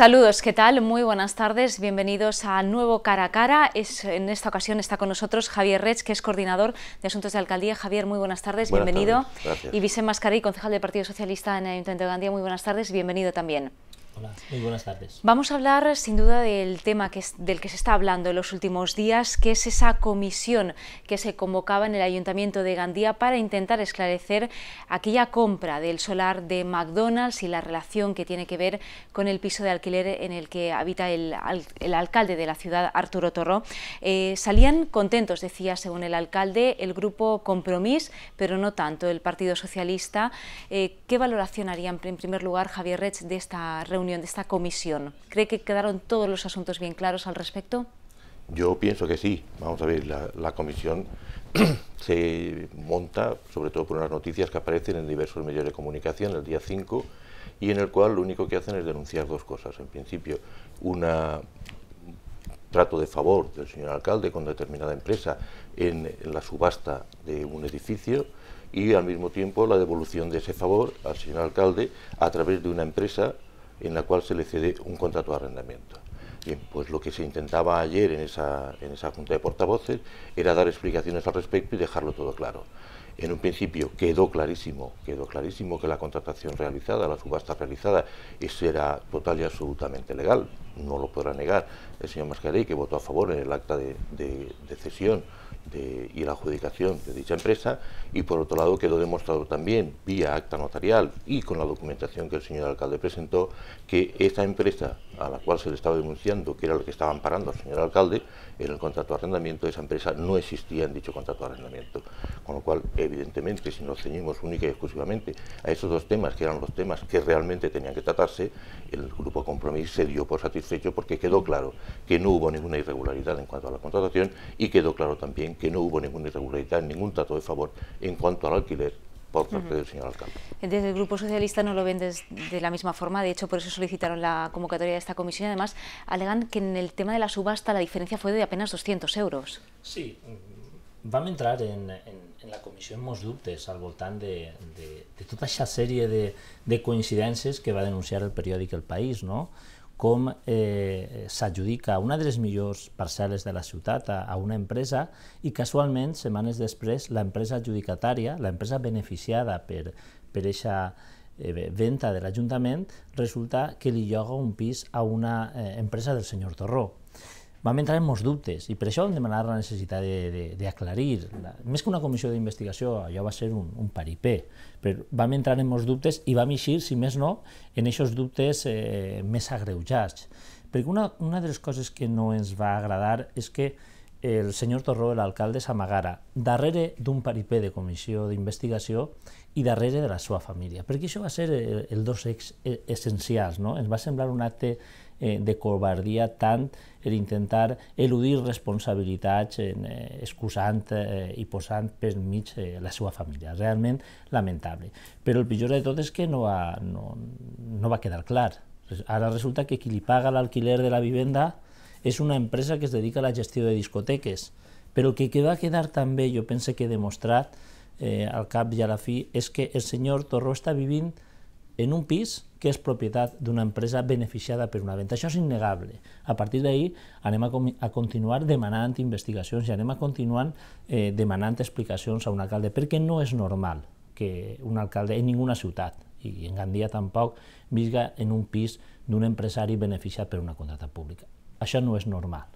Saludos, ¿qué tal? Muy buenas tardes, bienvenidos a Nuevo Cara a Cara. Es, en esta ocasión está con nosotros Javier Rech, que es coordinador de Asuntos de Alcaldía. Javier, muy buenas tardes, bienvenido. y Vicente Mascarí, concejal del Partido Socialista en el Ayuntamiento de Gandía, muy buenas tardes, bienvenido también muy buenas tardes. Vamos a hablar sin duda del tema que es, del que se está hablando en los últimos días, que es esa comisión que se convocaba en el Ayuntamiento de Gandía para intentar esclarecer aquella compra del solar de McDonald's y la relación que tiene que ver con el piso de alquiler en el que habita el, alcalde de la ciudad, Arturo Torró. Eh, salían contentos, decía según el alcalde, el grupo Compromís, pero no tanto el Partido Socialista. Eh, ¿Qué valoración harían en primer lugar Javier Rech de esta reunión? de esta comisión? ¿Cree que quedaron todos los asuntos bien claros al respecto? Yo pienso que sí. Vamos a ver, la, comisión se monta sobre todo por unas noticias que aparecen en diversos medios de comunicación el día 5 y en el cual lo único que hacen es denunciar dos cosas. En principio, un trato de favor del señor alcalde con determinada empresa en, la subasta de un edificio y al mismo tiempo la devolución de ese favor al señor alcalde a través de una empresa en la cual se le cede un contrato de arrendamiento. Bien, pues lo que se intentaba ayer en esa, junta de portavoces era dar explicaciones al respecto y dejarlo todo claro. En un principio quedó clarísimo, quedó clarísimo que la contratación realizada, la subasta realizada, era total y absolutamente legal, no lo podrá negar el señor Mascarey, que votó a favor en el acta de cesión y la adjudicación de dicha empresa y por otro lado quedó demostrado también vía acta notarial y con la documentación que el señor alcalde presentó que esta empresa a la cual se le estaba denunciando, que era lo que estaba amparando al señor alcalde, en el contrato de arrendamiento de esa empresa no existía en dicho contrato de arrendamiento. Con lo cual, evidentemente, si nos ceñimos única y exclusivamente a esos dos temas, que eran los temas que realmente tenían que tratarse, el Grupo Compromiso se dio por satisfecho porque quedó claro que no hubo ninguna irregularidad en cuanto a la contratación y quedó claro también que no hubo ninguna irregularidad, en ningún trato de favor en cuanto al alquiler por parte del señor alcalde. Eh, desde el Grupo Socialista no lo ven des, de la misma forma, de hecho por eso solicitaron la convocatoria de esta comisión, además alegan que en el tema de la subasta la diferencia fue de apenas 200 euros. Sí, mm, vam entrar en, en, en la comissió amb molts dubtes al voltant de, de, de tota aquesta sèrie de, de coincidències que va denunciar el periòdic El País, no? com eh, s'adjudica una de les millors parcel·les de la ciutat a, a una empresa i casualment, setmanes després, l'empresa adjudicatària, l'empresa beneficiada per, per eh, venda de l'Ajuntament, resulta que li lloga un pis a una eh, empresa del senyor Torró vam entrar en molts dubtes i per això vam demanar la necessitat d'aclarir. Més que una comissió d'investigació, allò va ser un, un paripé, però vam entrar en molts dubtes i vam eixir, si més no, en aquests dubtes eh, més agreujats. Perquè una, una de les coses que no ens va agradar és que el senyor Torró, l'alcalde, s'amagara darrere d'un paripé de comissió d'investigació i darrere de la seva família. Perquè això va ser els el dos ex eh, essencials, no? Ens va semblar un acte eh, de covardia tant el intentar eludir responsabilitats en, eh, excusant eh, i posant per mig eh, la seva família. Realment lamentable. Però el pitjor de tot és que no va, no, no va quedar clar. Ara resulta que qui li paga l'alquiler de la vivenda és una empresa que es dedica a la gestió de discoteques. Però el que va quedar també, jo pense que demostrat, eh, al cap i a la fi, és que el senyor Torró està vivint en un pis que és propietat d'una empresa beneficiada per una venda. Això és innegable. A partir d'ahir anem a, a continuar demanant investigacions i anem a continuar eh, demanant explicacions a un alcalde, perquè no és normal que un alcalde en ninguna ciutat, i en Gandia tampoc, visga en un pis d'un empresari beneficiat per una contrata pública. Això no és normal.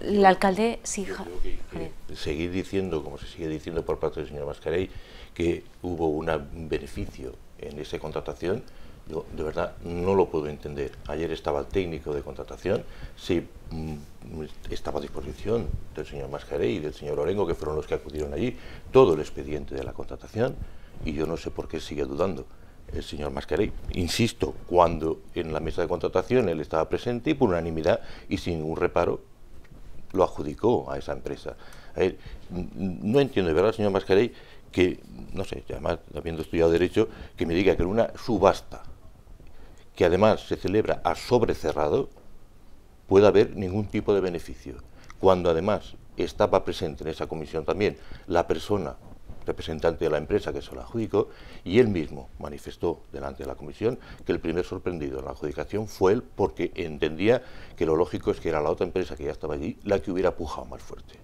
El alcalde, sí, Yo Seguir diciendo, como se sigue diciendo por parte del señor Mascarey, que hubo un beneficio en esa contratación, yo de verdad no lo puedo entender. Ayer estaba el técnico de contratación, sí, mm, estaba a disposición del señor Mascarey y del señor Orengo, que fueron los que acudieron allí, todo el expediente de la contratación, y yo no sé por qué sigue dudando el señor Mascarey. Insisto, cuando en la mesa de contratación él estaba presente y por unanimidad y sin ningún reparo lo adjudicó a esa empresa. no entiendo de verdad, señor Mascarey, que, no sé, además, habiendo estudiado Derecho, que me diga que en una subasta, que además se celebra a sobrecerrado, pueda haber ningún tipo de beneficio. Cuando además estaba presente en esa comisión también la persona representante de la empresa que se la adjudicó, y él mismo manifestó delante de la comisión que el primer sorprendido en la adjudicación fue él porque entendía que lo lógico es que era la otra empresa que ya estaba allí la que hubiera pujado más fuerte.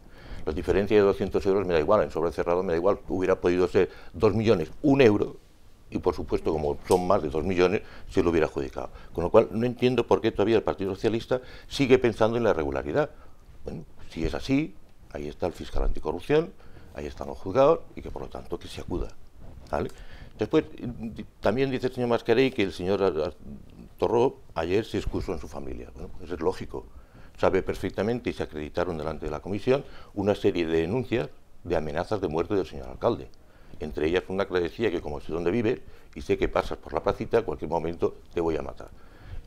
La diferencia de 200 euros me da igual, en sobre cerrado me da igual, hubiera podido ser 2 millones, un euro, y por supuesto, como son más de 2 millones, se lo hubiera adjudicado. Con lo cual, no entiendo por qué todavía el Partido Socialista sigue pensando en la irregularidad. Bueno, si es así, ahí está el fiscal anticorrupción, ahí están los juzgados y que por lo tanto que se acuda. Después, también dice el señor Mascarey que el señor Torró ayer se excusó en su familia. Bueno, pues es lógico. Sabe perfectamente y se acreditaron delante de la comisión una serie de denuncias de amenazas de muerte del señor alcalde. Entre ellas una que decía que como sé dónde vive... y sé que pasas por la placita, a cualquier momento te voy a matar.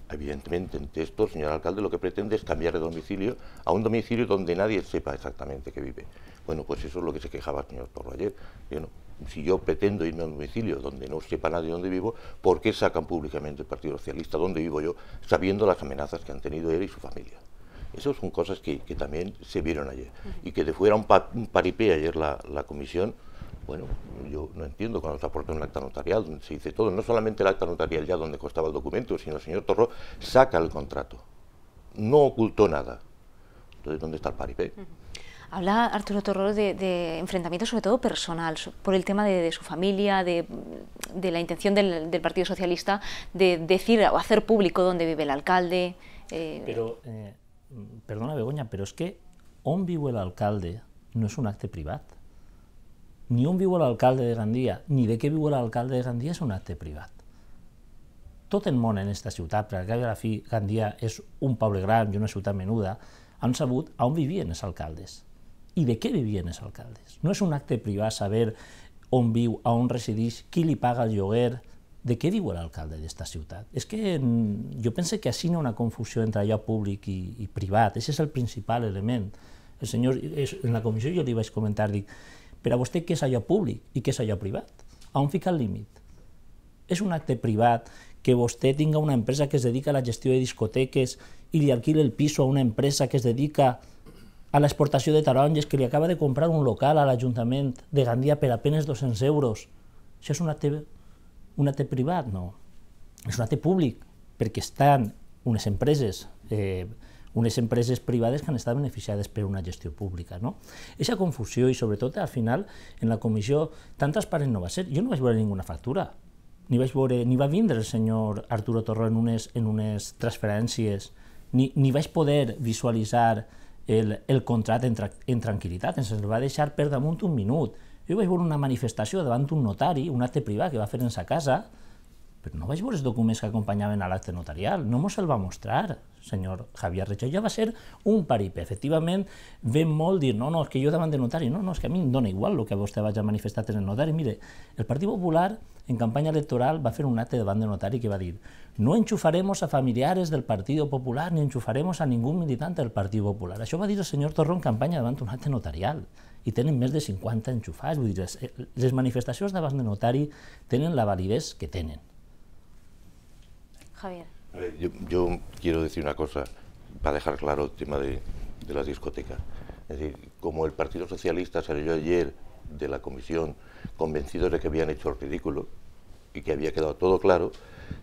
Evidentemente, en texto el señor alcalde lo que pretende es cambiar de domicilio a un domicilio donde nadie sepa exactamente que vive. Bueno, pues eso es lo que se quejaba el señor Torro ayer. si yo pretendo irme a un domicilio donde no sepa nadie dónde vivo, ¿por qué sacan públicamente el Partido Socialista dónde vivo yo, sabiendo las amenazas que han tenido él y su familia? Esas son cosas que, también se vieron ayer. Y que de fuera un, paripé ayer la, comisión, bueno, yo no entiendo cuando se aporta un acta notarial, donde se dice todo, no solamente el acta notarial ya donde costaba el documento, sino el señor Torro saca el contrato. No ocultó nada. Entonces, ¿dónde está el paripé? Habla Arturo Torro de, de, enfrentamiento sobre todo personal, por el tema de, su familia, de, la intención del, Partido Socialista de decir o hacer público dónde vive el alcalde. Eh. Pero, eh, perdona Begoña, pero es que ¿un vivo el alcalde no es un acte privado. Ni un vivo el alcalde de Gandía, ni de qué vivo el alcalde de Gandía es un acte privado. Todo el mundo en esta ciudad, pero al cap la fi Gandia es un pueblo grande y una ciudad menuda, han sabut on vivien esos alcaldes i de què vivien els alcaldes. No és un acte privat saber on viu, a on resideix, qui li paga el lloguer, de què viu l'alcalde d'esta ciutat. És que mm, jo penso que assina una confusió entre allò públic i, i privat, aquest és el principal element. El senyor, és, en la comissió jo li vaig comentar, dic, per a vostè què és allò públic i què és allò privat? A on fica el límit? És un acte privat que vostè tinga una empresa que es dedica a la gestió de discoteques i li alquila el piso a una empresa que es dedica a a l'exportació de taronges, que li acaba de comprar un local a l'Ajuntament de Gandia per apenes 200 euros. Això és un acte, un acte privat? No. És un acte públic, perquè estan unes empreses, eh, unes empreses privades que han estat beneficiades per una gestió pública. No? Eixa confusió i sobretot al final en la comissió tan transparent no va ser. Jo no vaig veure ninguna factura, ni vaig veure, ni va vindre el senyor Arturo Torró en unes, en unes transferències, ni, ni vaig poder visualitzar el, el contrat en, tra en tranquil·litat, ens el va deixar per damunt un minut. Jo vaig veure una manifestació davant d'un notari, un acte privat que va fer en sa casa, però no vaig veure els documents que acompanyaven a l'acte notarial, no mos el va mostrar, senyor Javier Recho. Ja va ser un paripe, Efectivament, ve molt dir, no, no, és que jo davant de notari, no, no, és que a mi em dona igual el que vostè vagi manifestar en el notari. Mire, el Partit Popular en campanya electoral va fer un acte davant de notari que va dir no enchufaremos a familiares del Partit Popular ni enchufaremos a ningú militante del Partit Popular. Això va dir el senyor Torró en campanya davant d'un acte notarial i tenen més de 50 enxufats. Vull dir, les, eh, les manifestacions davant de notari tenen la validesa que tenen. yo, quiero decir una cosa para dejar claro el tema de, las discotecas. Es decir, como el Partido Socialista salió ayer de la comisión convencido de que habían hecho el ridículo y que había quedado todo claro,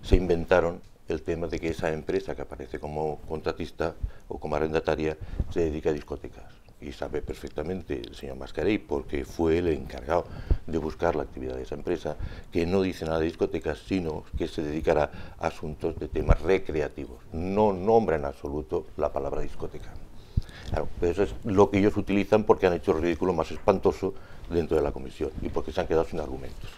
se inventaron el tema de que esa empresa que aparece como contratista o como arrendataria se dedica a discotecas y sabe perfectamente el señor Mascarey, porque fue el encargado de buscar la actividad de esa empresa, que no dice nada de discotecas, sino que se dedicará a asuntos de temas recreativos. No nombra en absoluto la palabra discoteca. pero eso es lo que ellos utilizan porque han hecho el ridículo más espantoso dentro de la comisión y porque se han quedado sin argumentos.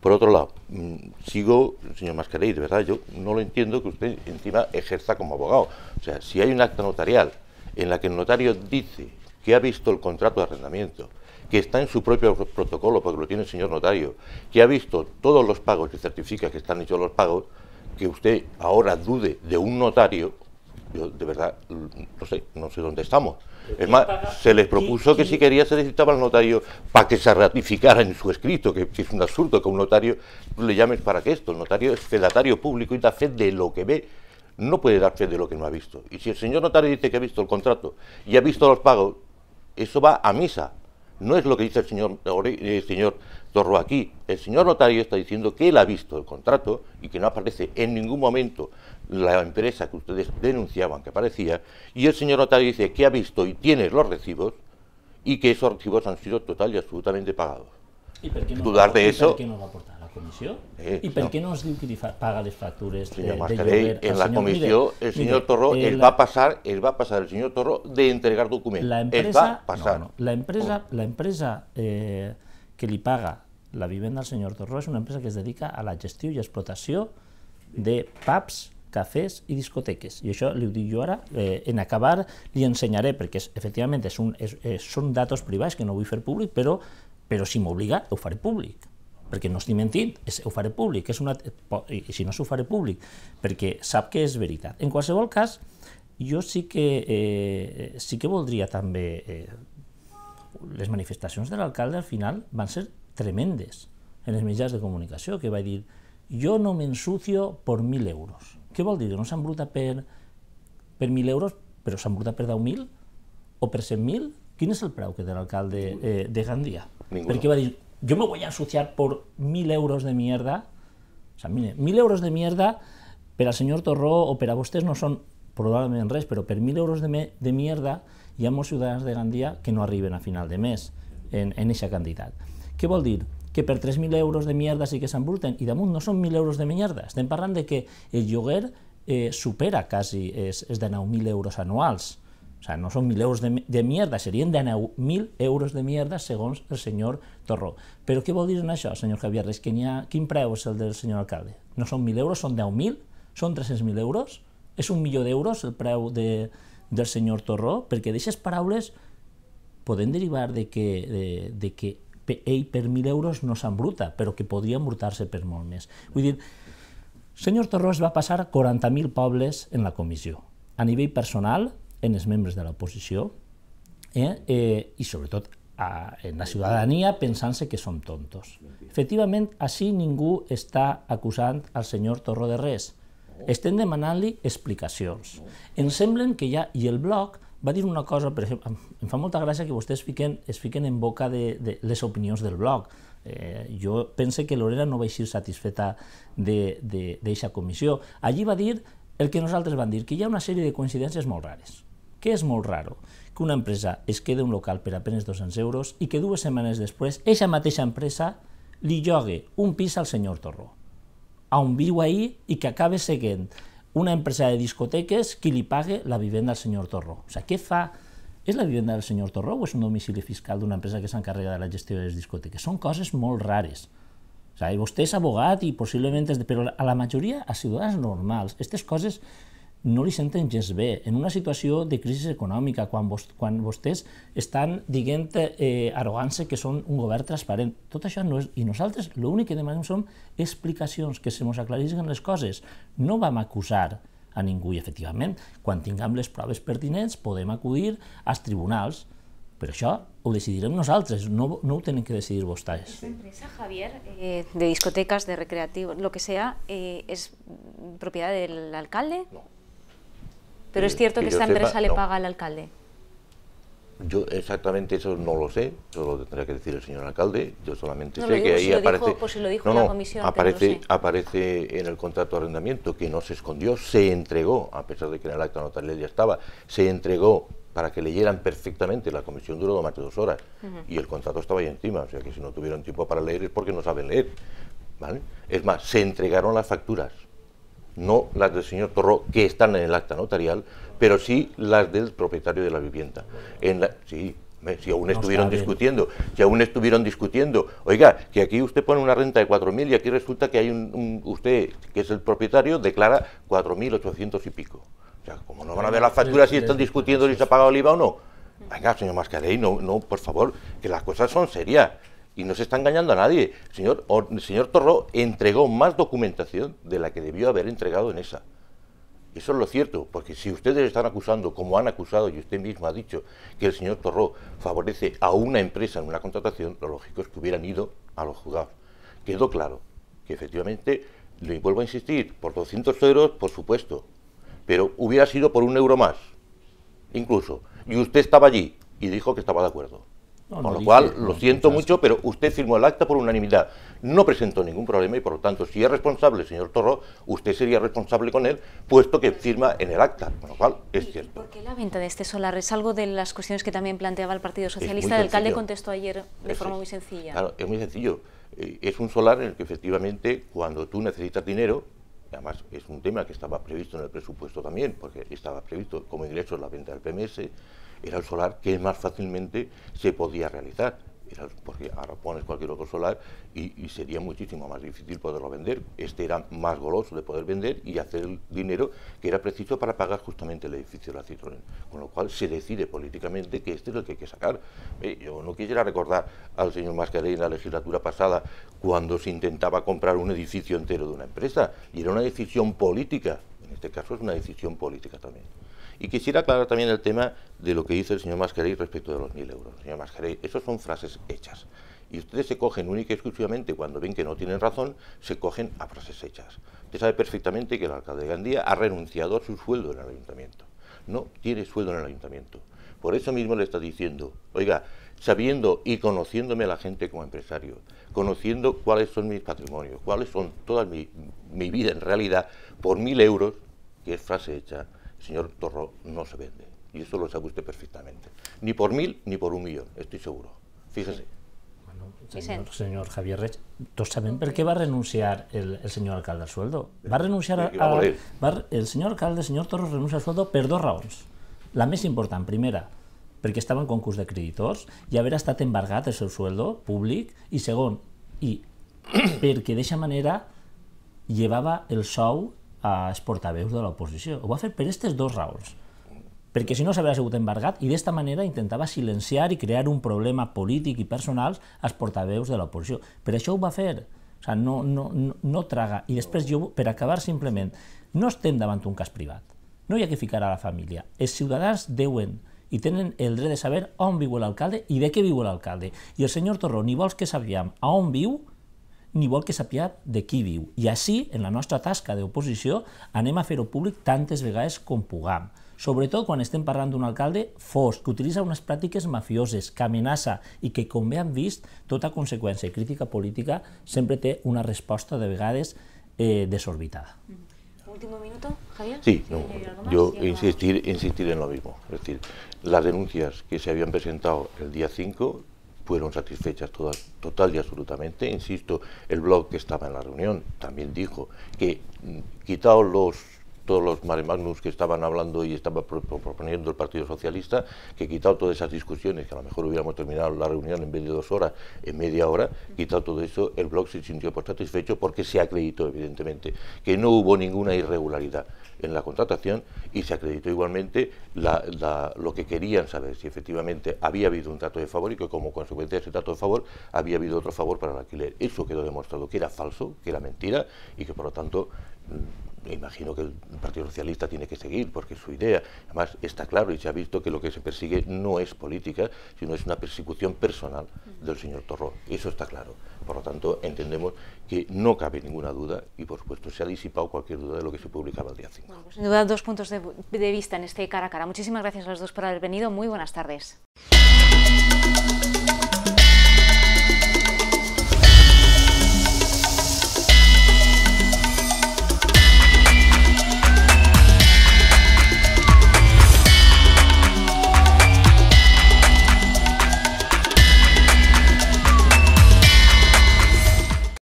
Por otro lado, mm, sigo, señor Mascarey, de verdad, yo no lo entiendo que usted encima ejerza como abogado. O sea, si hay un acta notarial en la que el notario dice que ha visto el contrato de arrendamiento, que está en su propio protocolo, porque lo tiene el señor notario, que ha visto todos los pagos, y certifica que están hechos los pagos, que usted ahora dude de un notario, yo de verdad no sé, no sé dónde estamos. Es más, se les propuso que si quería se necesitaba al notario para que se ratificara en su escrito, que, es un absurdo que un notario le llames para que esto. El notario es fedatario público y da fe de lo que ve. No puede dar fe de lo que no ha visto. Y si el señor notario dice que ha visto el contrato y ha visto los pagos, eso va a misa. No es lo que dice el señor, eh, el señor Torro aquí. El señor notario está diciendo que él ha visto el contrato y que no aparece en ningún momento la empresa que ustedes denunciaban que aparecía. Y el señor notario dice que ha visto y tiene los recibos y que esos recibos han sido total y absolutamente pagados. ¿Y por qué no Dudar de eso. comissió? Eh, I per no. què no es diu qui li fa, paga les factures de, senyor Mascarell, de lloguer? En la comissió mire, el senyor mire, Torró eh, el, el, va passar, el va passar el senyor Torró de entregar documents. La empresa, va passar. No, no, la empresa, la empresa eh, que li paga la vivenda al senyor Torró és una empresa que es dedica a la gestió i explotació de pubs, cafès i discoteques. I això li ho dic jo ara, eh, en acabar li ensenyaré, perquè és, efectivament és un, és, és, eh, són datos privats que no vull fer públic, però, però si m'obliga ho faré públic perquè no estic mentint, és, ho faré públic, és una, i si no s'ho faré públic, perquè sap que és veritat. En qualsevol cas, jo sí que, eh, sí que voldria també... Eh, les manifestacions de l'alcalde al final van ser tremendes en els mitjans de comunicació, que va dir jo no m'ensucio per 1.000 euros. Què vol dir? Que no s'embruta per, per 1.000 euros, però s'embruta per 10.000 o per 100.000? Quin és el preu que té l'alcalde eh, de Gandia? Ningú. Perquè va dir, yo me voy a asociar por mil euros de mierda. O sea, mil, mil euros de mierda pero al señor Torró o para vosotros no son probablemente res, pero per mil euros de, me, de mierda hi ha de Gandia que no arriben a final de mes en en esa cantidad. ¿Qué vol dir? Que per 3.000 euros de mierda sí que s'embruten, i damunt no són 1.000 euros de mierda. Estem parlant de que el lloguer eh, supera quasi es de 9.000 euros anuals o sea, no son mil euros de, de mierda, serien de mil euros de mierda segons el senyor Torró. Però què vol dir en això, senyor Javier? És que ha, quin preu és el del senyor alcalde? No són mil euros, són 10.000? Són 300.000 euros? És un milió d'euros el preu de, del senyor Torró? Perquè d'aquestes paraules podem derivar de que, de, de que ell per 1.000 euros no s'embruta, però que podria embrutar-se per molt més. Vull dir, senyor Torró es va passar 40.000 pobles en la comissió. A nivell personal, en els membres de l'oposició eh? eh, i sobretot a, en la ciutadania pensant-se que som tontos. Efectivament, així ningú està acusant al senyor Torro de res. Estem demanant-li explicacions. Em semblen que ja... I el bloc va dir una cosa, per exemple, em fa molta gràcia que vostès fiquen, es fiquen en boca de, de les opinions del bloc. Eh, jo pense que Lorena no va eixir satisfeta d'aquesta comissió. Allí va dir el que nosaltres vam dir, que hi ha una sèrie de coincidències molt rares que és molt raro que una empresa es quede un local per apenes 200 euros i que dues setmanes després aquesta mateixa empresa li llogue un pis al senyor Torró, a on viu ahir i que acabe seguint una empresa de discoteques que li pague la vivenda al senyor Torró. O sigui, què fa? És la vivenda del senyor Torró o és un domicili fiscal d'una empresa que s'encarrega de la gestió de les discoteques? Són coses molt rares. O sigui, vostè és abogat i possiblement... És de... Però a la majoria, a ciutadans normals, aquestes coses no li senten gens bé. En una situació de crisi econòmica, quan, vos, quan vostès estan dient eh, arrogant-se que són un govern transparent, tot això no és... I nosaltres l'únic que demanem són explicacions, que se mos aclarisquen les coses. No vam acusar a ningú i, efectivament, quan tinguem les proves pertinents podem acudir als tribunals, però això ho decidirem nosaltres, no, no ho tenen que decidir vostès. Aquesta empresa, Javier, eh, de discoteques, de recreatiu, lo que sea, eh, és propietat del alcalde? No. Pero es cierto que, esta empresa le paga al alcalde. Yo exactamente eso no lo sé, eso lo tendría que decir el señor alcalde, yo solamente sé que ahí aparece... Dijo, pues lo dijo no, la comisión, aparece, en el contrato de arrendamiento que no se escondió, se entregó, a pesar de que en el acta notarial ya estaba, se entregó para que leyeran perfectamente, la comisión duró más de dos horas y el contrato estaba ahí encima, o sea que si no tuvieron tiempo para leer es porque no saben leer, ¿vale? Es más, se entregaron las facturas, no las del señor Torro, que están en el acta notarial, pero sí las del propietario de la vivienda. sí, si aún estuvieron discutiendo, si aún estuvieron discutiendo, oiga, que aquí usted pone una renta de 4.000 y aquí resulta que hay un, usted, que es el propietario, declara 4.800 y pico. O sea, como no van a ver las facturas si están discutiendo si se ha pagado el IVA o no. Venga, señor Mascarey, no, no, por favor, que las cosas son serias y no se está engañando a nadie. El señor, el señor Torró entregó más documentación de la que debió haber entregado en esa. Eso es lo cierto, porque si ustedes están acusando, como han acusado y usted mismo ha dicho, que el señor Torró favorece a una empresa en una contratación, lo lógico es que hubieran ido a los juzgados. Quedó claro que efectivamente, le vuelvo a insistir, por 200 euros, por supuesto, pero hubiera sido por un euro más, incluso. Y usted estaba allí y dijo que estaba de acuerdo. Con lo cual, lo siento mucho, pero usted firmó el acta por unanimidad. No presentó ningún problema y, por lo tanto, si es responsable, señor Torro, usted sería responsable con él, puesto que firma en el acta. Con lo cual, es cierto. ¿Por qué la venta de este solar? Es algo de las cuestiones que también planteaba el Partido Socialista. El alcalde contestó ayer de forma muy sencilla. Claro, es muy sencillo. Eh, es un solar en el que, efectivamente, cuando tú necesitas dinero, además es un tema que estaba previsto en el presupuesto también, porque estaba previsto como ingreso la venta del PMS, era el solar que más fácilmente se podía realizar. porque ahora pones cualquier otro solar y, sería muchísimo más difícil poderlo vender. Este era más goloso de poder vender y hacer el dinero que era preciso para pagar justamente el edificio de la Citroën. Con lo cual se decide políticamente que este es el que hay que sacar. Eh, yo no quisiera recordar al señor Mascarell en la legislatura pasada cuando se intentaba comprar un edificio entero de una empresa y era una decisión política. En este caso es una decisión política también. Y quisiera aclarar también el tema de lo que dice el señor Masqueray respecto de los mil euros. Señor Masqueray, esas son frases hechas. Y ustedes se cogen única y exclusivamente cuando ven que no tienen razón, se cogen a frases hechas. Usted sabe perfectamente que el alcalde de Gandía ha renunciado a su sueldo en el ayuntamiento. No tiene sueldo en el ayuntamiento. Por eso mismo le está diciendo, oiga, sabiendo y conociéndome a la gente como empresario, conociendo cuáles son mis patrimonios, cuáles son toda mi, mi vida en realidad, por mil euros, que es frase hecha, Señor Torro no se vende. Y eso lo sabe usted perfectamente. Ni por mil ni por un millón, estoy seguro. Fíjese. Bueno, señor, Javier Rech, ¿todos saben por qué va a renunciar el, señor alcalde al sueldo? Va a renunciar a, el señor alcalde, el señor Torro renuncia al sueldo por dos raons. La mesa importante, primera, porque estaba en concurso de creditors y hasta estat embargat el sueldo y Y y porque de esa manera llevaba el show als portaveus de l'oposició. Ho va fer per aquestes dues raons perquè si no s'hauria sigut embargat i d'esta manera intentava silenciar i crear un problema polític i personal als portaveus de l'oposició. Per això ho va fer, o sigui, no, no, no, no traga. I després jo, per acabar simplement, no estem davant un cas privat, no hi ha que ficar a la família. Els ciutadans deuen i tenen el dret de saber on viu l'alcalde i de què viu l'alcalde. I el senyor Torró, ni vols que sabíem a on viu, ni vol que sàpiga de qui viu. I així, en la nostra tasca d'oposició, anem a fer-ho públic tantes vegades com puguem. Sobretot quan estem parlant d'un alcalde fos, que utilitza unes pràctiques mafioses, que amenaça i que, com bé hem vist, tota conseqüència i crítica política sempre té una resposta de vegades eh, desorbitada. Mm-hmm. Último minuto, Javier. Sí, no, yo insistir, insistir en lo mismo. Es decir, las denuncias que se habían presentado el día 5 fueron satisfechas todas, total y absolutamente. Insisto, el blog que estaba en la reunión también dijo que, mm, quitados los todos los maremagnus que estaban hablando y estaba proponiendo el Partido Socialista, que quitado todas esas discusiones, que a lo mejor hubiéramos terminado la reunión en vez de dos horas, en media hora, quitado todo eso, el blog se sintió por pues satisfecho porque se acreditó, evidentemente, que no hubo ninguna irregularidad en la contratación y se acreditó igualmente lo que querían saber, si efectivamente había habido un trato de favor y que como consecuencia de ese trato de favor había habido otro favor para el alquiler. Eso quedó demostrado que era falso, que era mentira y que por lo tanto me imagino que el Partido Socialista tiene que seguir porque su idea. Además, está claro y se ha visto que lo que se persigue no es política, sino es una persecución personal del señor Torró. Eso está claro. Por lo tanto, entendemos que no cabe ninguna duda y, por supuesto, se ha disipado cualquier duda de lo que se publicaba el día 5. Bueno, pues sin duda, dos puntos de, de vista en este cara a cara. Muchísimas gracias a los dos por haber venido. Muy buenas tardes.